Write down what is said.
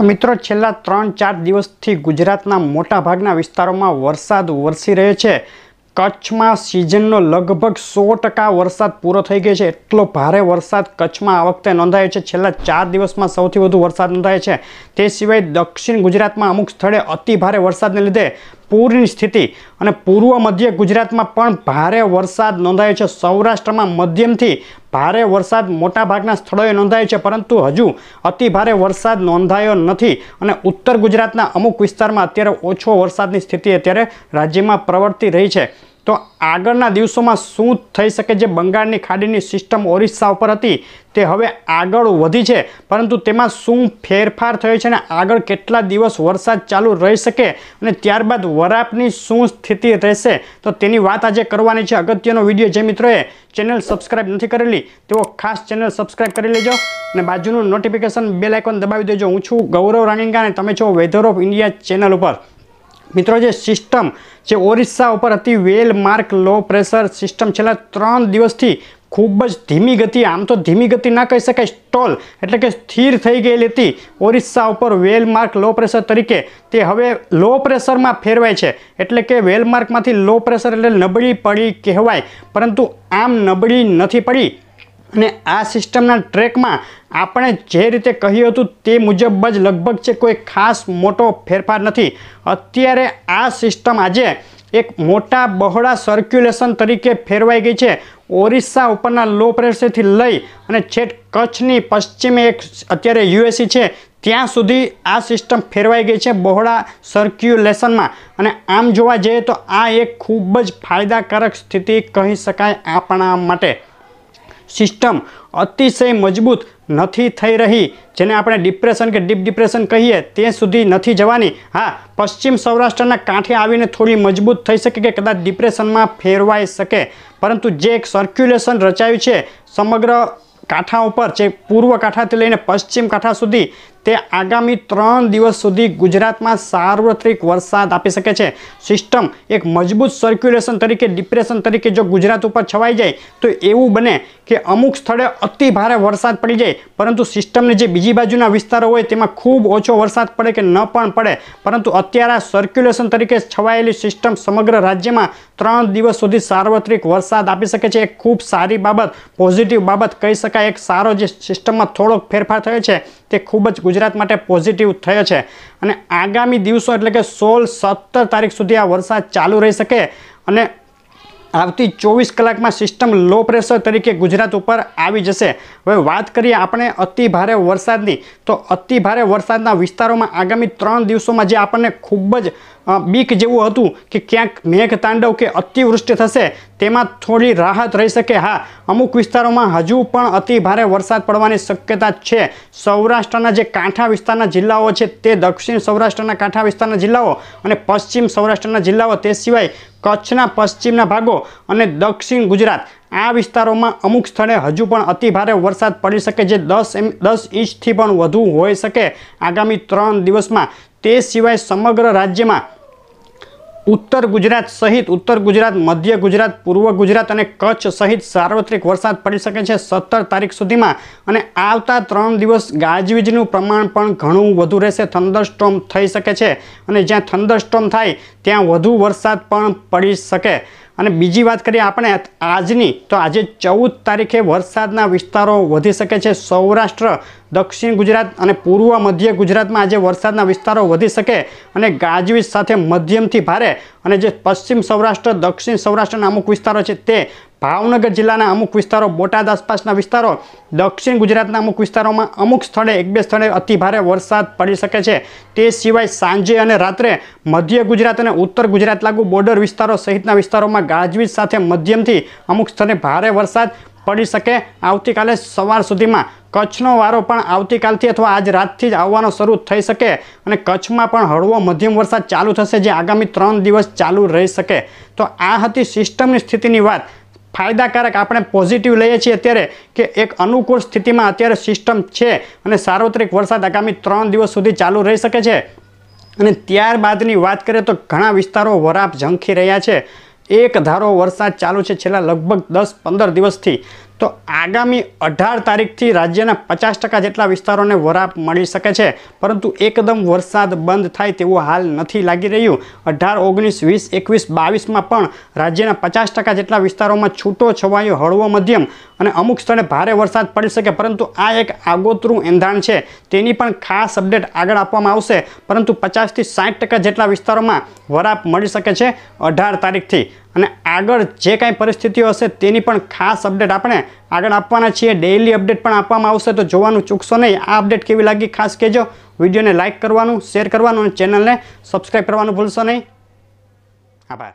તો મિત્રો છેલ્લા ત્રણ ચાર દિવસથી ગુજરાતના મોટાભાગના વિસ્તારોમાં વરસાદ વરસી રહ્યો છે કચ્છમાં સિઝનનો લગભગ સો ટકા વરસાદ પૂરો થઈ ગયો છે એટલો ભારે વરસાદ કચ્છમાં આ વખતે નોંધાયો છે છેલ્લા ચાર દિવસમાં સૌથી વધુ વરસાદ નોંધાયો છે તે સિવાય દક્ષિણ ગુજરાતમાં અમુક સ્થળે અતિ ભારે વરસાદને લીધે પૂરની સ્થિતિ અને પૂર્વ મધ્ય ગુજરાતમાં પણ ભારે વરસાદ નોંધાયો છે સૌરાષ્ટ્રમાં મધ્યમથી ભારે વરસાદ મોટાભાગના સ્થળોએ નોંધાયો છે પરંતુ હજુ અતિભારે વરસાદ નોંધાયો નથી અને ઉત્તર ગુજરાતના અમુક વિસ્તારમાં અત્યારે ઓછો વરસાદની સ્થિતિ અત્યારે રાજ્યમાં પ્રવર્તી રહી છે તો આગળના દિવસોમાં શું થઈ શકે જે બંગાળની ખાડીની સિસ્ટમ ઓરિસ્સા ઉપર હતી તે હવે આગળ વધી છે પરંતુ તેમાં શું ફેરફાર થયો છે અને આગળ કેટલા દિવસ વરસાદ ચાલુ રહી શકે અને ત્યારબાદ વરાપની શું સ્થિતિ રહેશે તો તેની વાત આજે કરવાની છે અગત્યનો વિડીયો જે મિત્રોએ ચેનલ સબસ્ક્રાઇબ નથી કરેલી તેઓ ખાસ ચેનલ સબસ્ક્રાઇબ કરી લેજો અને બાજુનું નોટિફિકેશન બેલ આઇકોન દબાવી દેજો હું છું ગૌરવ રાણીંગા અને તમે છો વેધર ઓફ ઇન્ડિયા ચેનલ ઉપર મિત્રો જે સિસ્ટમ જે ઓરિસ્સા ઉપર હતી well marked low pressure system છેલ્લા ત્રણ દિવસથી ખૂબ જ ધીમી ગતિ આમ તો ધીમી ગતિ ના કહી શકાય સ્ટોલ એટલે કે સ્થિર થઈ ગયેલી હતી ઓરિસ્સા ઉપર વેલ માર્ક લો પ્રેશર તરીકે તે હવે લો પ્રેશરમાં ફેરવાય છે એટલે કે વેલ માર્કમાંથી લો પ્રેશર એટલે નબળી પડી કહેવાય પરંતુ આમ નબળી નથી પડી અને આ સિસ્ટમના ટ્રેકમાં આપણે જે રીતે કહ્યું હતું તે મુજબ જ લગભગ છે કોઈ ખાસ મોટો ફેરફાર નથી અત્યારે આ સિસ્ટમ આજે એક મોટા બહોળા સર્ક્યુલેશન તરીકે ફેરવાઈ ગઈ છે ઓરિસ્સા ઉપરના લો પ્રેશરથી લઈ અને છેટ કચ્છની પશ્ચિમે એક અત્યારે યુએસી છે ત્યાં સુધી આ સિસ્ટમ ફેરવાઈ ગઈ છે બહોળા સર્ક્યુલેશનમાં અને આમ જોવા જઈએ તો આ એક ખૂબ જ ફાયદાકારક સ્થિતિ કહી શકાય આપણા માટે સિસ્ટમ અતિશય મજબૂત નથી થઈ રહી જેને આપણે ડિપ્રેશન કે ડીપ ડિપ્રેશન કહીએ તે સુધી નથી જવાની હા પશ્ચિમ સૌરાષ્ટ્રના કાંઠે આવીને થોડી મજબૂત થઈ શકે કે કદાચ ડિપ્રેશનમાં ફેરવાઈ શકે પરંતુ જે એક સર્ક્યુલેશન રચાયું છે સમગ્ર કાંઠા ઉપર જે પૂર્વ કાંઠાથી લઈને પશ્ચિમ કાંઠા સુધી તે આગામી ત્રણ દિવસ સુધી ગુજરાતમાં સાર્વત્રિક વરસાદ આપી શકે છે સિસ્ટમ એક મજબૂત સર્ક્યુલેશન તરીકે ડિપ્રેશન તરીકે જો ગુજરાત ઉપર છવાઈ જાય તો એવું બને કે અમુક સ્થળે અતિ ભારે વરસાદ પડી જાય પરંતુ સિસ્ટમને જે બીજી બાજુના વિસ્તારો હોય તેમાં ખૂબ ઓછો વરસાદ પડે કે ન પણ પડે પરંતુ અત્યારે આ સર્ક્યુલેશન તરીકે છવાયેલી સિસ્ટમ સમગ્ર રાજ્યમાં ત્રણ દિવસ સુધી સાર્વત્રિક વરસાદ આપી શકે છે એક ખૂબ સારી બાબત પોઝિટિવ બાબત કહી શકાય એક સારો જે સિસ્ટમમાં થોડોક ફેરફાર થયો છે તે ખૂબ જ ગુજરાત માટે પોઝિટિવ થયો છે અને આગામી દિવસો એટલે કે સોળ સત્તર તારીખ સુધી આ વરસાદ ચાલુ રહી શકે અને આવતી ચોવીસ કલાકમાં સિસ્ટમ લો પ્રેશર તરીકે ગુજરાત ઉપર આવી જશે હવે વાત કરીએ આપણે અતિ ભારે વરસાદની તો અતિ ભારે વરસાદના વિસ્તારોમાં આગામી ત્રણ દિવસોમાં જે આપણને ખૂબ જ બીક જેવું હતું કે ક્યાંક મેઘ તાંડવ કે અતિવૃષ્ટિ થશે તેમાં થોડી રાહત રહી શકે હા અમુક વિસ્તારોમાં હજુ પણ અતિભારે વરસાદ પડવાની શક્યતા છે સૌરાષ્ટ્રના જે કાંઠા વિસ્તારના જિલ્લાઓ છે તે દક્ષિણ સૌરાષ્ટ્રના કાંઠા વિસ્તારના જિલ્લાઓ અને પશ્ચિમ સૌરાષ્ટ્રના જિલ્લાઓ તે સિવાય કચ્છના પશ્ચિમના ભાગો અને દક્ષિણ ગુજરાત આ વિસ્તારોમાં અમુક સ્થળે હજુ પણ અતિભારે વરસાદ પડી શકે જે દસ એમ દસ ઇંચથી પણ વધુ હોઈ શકે આગામી ત્રણ દિવસમાં તે સિવાય સમગ્ર રાજ્યમાં ઉત્તર ગુજરાત સહિત ઉત્તર ગુજરાત મધ્ય ગુજરાત પૂર્વ ગુજરાત અને કચ્છ સહિત સાર્વત્રિક વરસાદ પડી શકે છે સત્તર તારીખ સુધીમાં અને આવતા ત્રણ દિવસ ગાજવીજનું પ્રમાણ પણ ઘણું વધુ રહેશે થંડરસ્ટોમ થઈ શકે છે અને જ્યાં થંડરસ્ટોમ થાય ત્યાં વધુ વરસાદ પણ પડી શકે અને બીજી વાત કરીએ આપણે આજની તો આજે ચૌદ તારીખે વરસાદના વિસ્તારો વધી શકે છે સૌરાષ્ટ્ર દક્ષિણ ગુજરાત અને પૂર્વ મધ્ય ગુજરાતમાં આજે વરસાદના વિસ્તારો વધી શકે અને ગાજવીજ સાથે મધ્યમથી ભારે અને જે પશ્ચિમ સૌરાષ્ટ્ર દક્ષિણ સૌરાષ્ટ્રના અમુક વિસ્તારો છે તે ભાવનગર જિલ્લાના અમુક વિસ્તારો બોટાદ આસપાસના વિસ્તારો દક્ષિણ ગુજરાતના અમુક વિસ્તારોમાં અમુક સ્થળે એક બે સ્થળે અતિભારે વરસાદ પડી શકે છે તે સિવાય સાંજે અને રાત્રે મધ્ય ગુજરાત અને ઉત્તર ગુજરાત લાગુ બોર્ડર વિસ્તારો સહિતના વિસ્તારોમાં ગાજવીજ સાથે મધ્યમથી અમુક સ્થળે ભારે વરસાદ પડી શકે આવતીકાલે સવાર સુધીમાં કચ્છનો વારો પણ આવતીકાલથી અથવા આજ રાતથી જ આવવાનો શરૂ થઈ શકે અને કચ્છમાં પણ હળવો મધ્યમ વરસાદ ચાલુ થશે જે આગામી ત્રણ દિવસ ચાલુ રહી શકે તો આ હતી સિસ્ટમની સ્થિતિની વાત ફાયદાકારક આપણે પોઝિટિવ લઈએ છીએ અત્યારે કે એક અનુકૂળ સ્થિતિમાં અત્યારે સિસ્ટમ છે અને સાર્વત્રિક વરસાદ આગામી ત્રણ દિવસ સુધી ચાલુ રહી શકે છે અને ત્યારબાદની વાત કરીએ તો ઘણા વિસ્તારો વરાપ ઝંખી રહ્યા છે એક ધારો વરસાદ ચાલુ છે છેલ્લા લગભગ દસ પંદર દિવસથી તો આગામી અઢાર તારીખથી રાજ્યના પચાસ ટકા જેટલા વિસ્તારોને વરાપ મળી શકે છે પરંતુ એકદમ વરસાદ બંધ થાય તેવું હાલ નથી લાગી રહ્યું અઢાર ઓગણીસ વીસ એકવીસ બાવીસમાં પણ રાજ્યના પચાસ ટકા જેટલા વિસ્તારોમાં છૂટો છવાયો હળવો મધ્યમ અને અમુક સ્થળે ભારે વરસાદ પડી શકે પરંતુ આ એક આગોતરું એંધાણ છે તેની પણ ખાસ અપડેટ આગળ આપવામાં આવશે પરંતુ પચાસથી સાઠ ટકા જેટલા વિસ્તારોમાં વરાપ મળી શકે છે અઢાર તારીખથી અને આગળ જે કાંઈ પરિસ્થિતિઓ હશે તેની પણ ખાસ અપડેટ આપણે આગળ આપવાના છીએ ડેઇલી અપડેટ પણ આપવામાં આવશે તો જોવાનું ચૂકશો નહીં આ અપડેટ કેવી લાગી ખાસ કહેજો વિડીયોને લાઇક કરવાનું શેર કરવાનું અને ચેનલને સબસ્ક્રાઈબ કરવાનું ભૂલશો નહીં આભાર